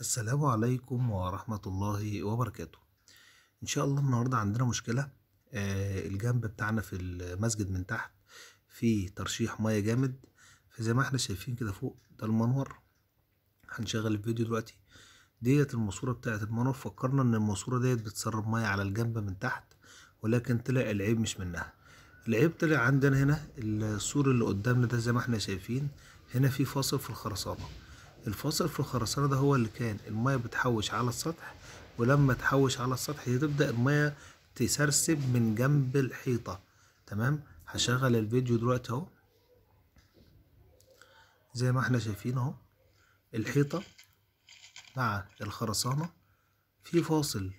السلام عليكم ورحمة الله وبركاته إن شاء الله النهاردة عندنا مشكلة آه، الجنب بتاعنا في المسجد من تحت فيه ترشيح مية جامد فزي ما احنا شايفين كده فوق ده المنور هنشغل الفيديو دلوقتي ديت الماسورة بتاعة المنور فكرنا إن الماسورة ديت بتسرب مية على الجنب من تحت ولكن طلع العيب مش منها العيب طلع عندنا هنا السور اللي قدامنا ده زي ما احنا شايفين هنا في فاصل في الخرسانة الفاصل في الخرسانة ده هو اللي كان المية بتحوش على السطح ولما تحوش على السطح تبدأ المية تسرسب من جنب الحيطة تمام هشغل الفيديو دلوقتي اهو زي ما احنا شايفين اهو الحيطة مع الخرسانة في فاصل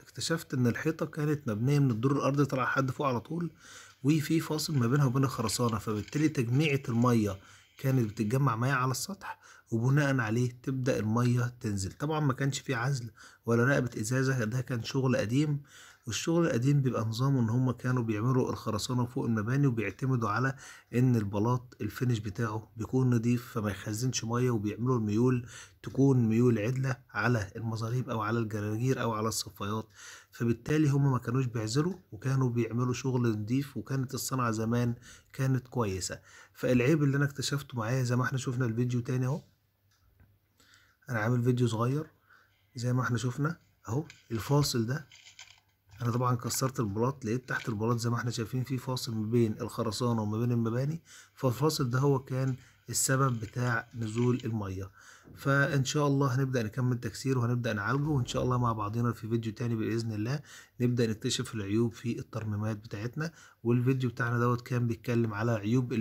اكتشفت ان الحيطة كانت مبنية من الدور الارضي طلع لحد فوق على طول وفي فاصل ما بينها وبين الخرسانة فبالتالي تجميعة المية كانت بتتجمع معايا على السطح وبناء عليه تبدأ المية تنزل طبعا ما كانش في عزل ولا رقبة إزازة ده كان شغل قديم والشغل القديم بيبقى نظامه ان هما كانوا بيعملوا الخرسانه فوق المباني وبيعتمدوا على ان البلاط الفينش بتاعه بيكون نضيف فما يخزنش ميه وبيعملوا الميول تكون ميول عدله على المظاريب او على الجراجير او على الصفايات فبالتالي هما ما كانوش بيعزلوا وكانوا بيعملوا شغل نضيف وكانت الصنعه زمان كانت كويسه فالعيب اللي انا اكتشفته معايا زي ما احنا شفنا الفيديو تاني اهو انا عامل فيديو صغير زي ما احنا شفنا اهو الفاصل ده انا طبعا كسرت البلاط لقيت تحت البلاط زي ما احنا شايفين في فاصل ما بين الخرسانه وما بين المباني فالفاصل ده هو كان السبب بتاع نزول الميه فان شاء الله هنبدا نكمل تكسير وهنبدا نعالجه وان شاء الله مع بعضنا في فيديو تاني باذن الله نبدا نكتشف العيوب في الترميمات بتاعتنا والفيديو بتاعنا دوت كان بيتكلم على عيوب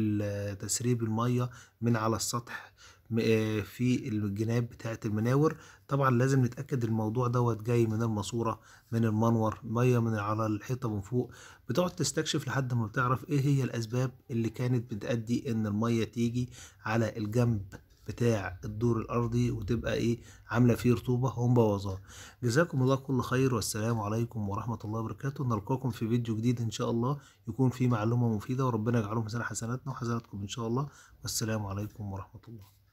تسريب الميه من على السطح آه، في الجناب بتاعة المناور طبعا لازم نتأكد الموضوع دوت جاي من الماسورة من المنور مية من على الحيطة من فوق بتقعد تستكشف لحد ما بتعرف ايه هي الأسباب اللي كانت بتأدي ان المية تيجي على الجنب بتاع الدور الأرضي وتبقى إيه عاملة فيه رطوبة هم جزاكم الله كل خير والسلام عليكم ورحمة الله وبركاته نلقاكم في فيديو جديد إن شاء الله يكون فيه معلومة مفيدة وربنا يجعله مثل حسناتنا وحسناتكم إن شاء الله والسلام عليكم ورحمة الله